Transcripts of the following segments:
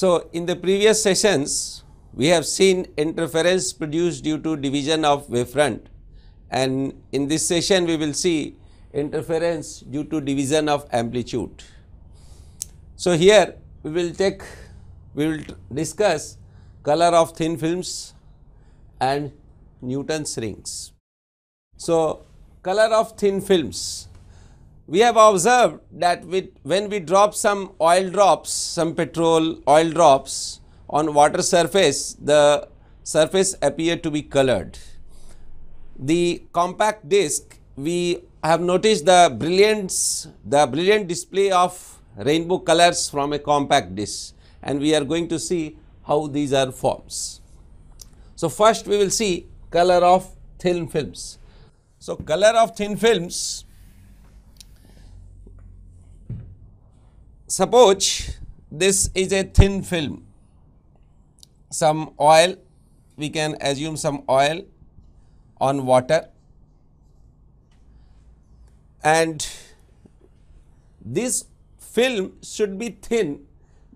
So, in the previous sessions, we have seen interference produced due to division of wavefront and in this session we will see interference due to division of amplitude. So, here we will take, we will discuss color of thin films and Newton's rings. So, color of thin films we have observed that with, when we drop some oil drops, some petrol oil drops on water surface, the surface appear to be colored. The compact disc, we have noticed the brilliance, the brilliant display of rainbow colors from a compact disc and we are going to see how these are forms. So first we will see color of thin films. So color of thin films suppose this is a thin film some oil we can assume some oil on water and this film should be thin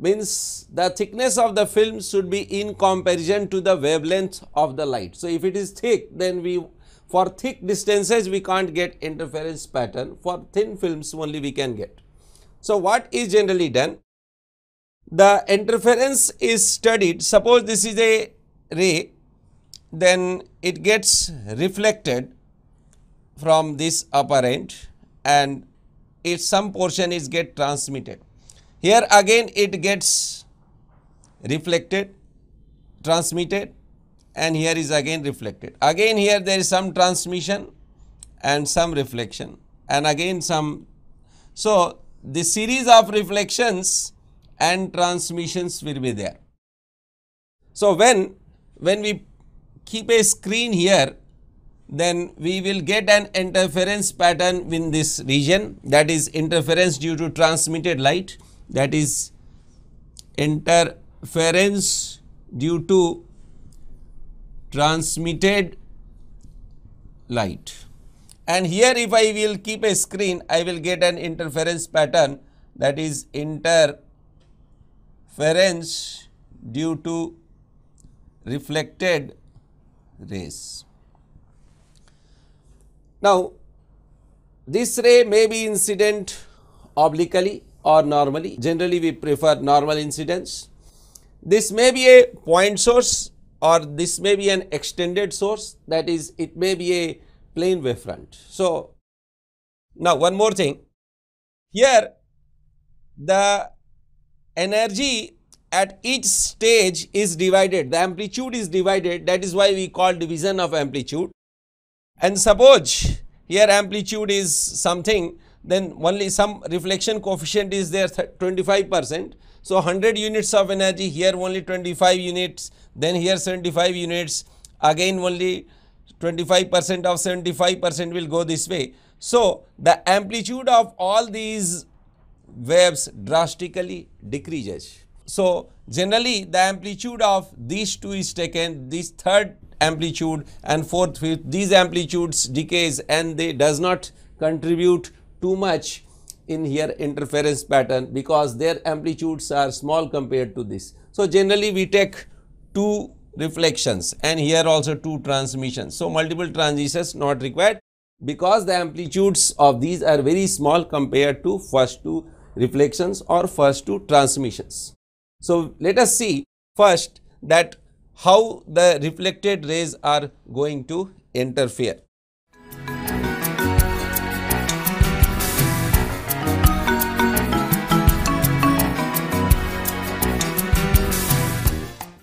means the thickness of the film should be in comparison to the wavelength of the light. So, if it is thick then we for thick distances we can't get interference pattern for thin films only we can get. So what is generally done? The interference is studied. Suppose this is a ray, then it gets reflected from this upper end, and if some portion is get transmitted. Here again it gets reflected, transmitted and here is again reflected. Again here there is some transmission and some reflection and again some. So the series of reflections and transmissions will be there. So, when, when we keep a screen here, then we will get an interference pattern in this region that is interference due to transmitted light that is interference due to transmitted light and here if I will keep a screen I will get an interference pattern that is interference due to reflected rays. Now this ray may be incident obliquely or normally generally we prefer normal incidence. This may be a point source or this may be an extended source that is it may be a plane wave front. So, now one more thing here the energy at each stage is divided the amplitude is divided that is why we call division of amplitude and suppose here amplitude is something then only some reflection coefficient is there 25 percent so 100 units of energy here only 25 units then here 75 units again only 25% of 75% will go this way. So, the amplitude of all these waves drastically decreases. So, generally the amplitude of these two is taken, this third amplitude and fourth, fifth, these amplitudes decays and they does not contribute too much in here interference pattern because their amplitudes are small compared to this. So, generally we take two reflections and here also two transmissions. So, multiple transitions not required because the amplitudes of these are very small compared to first two reflections or first two transmissions. So, let us see first that how the reflected rays are going to interfere.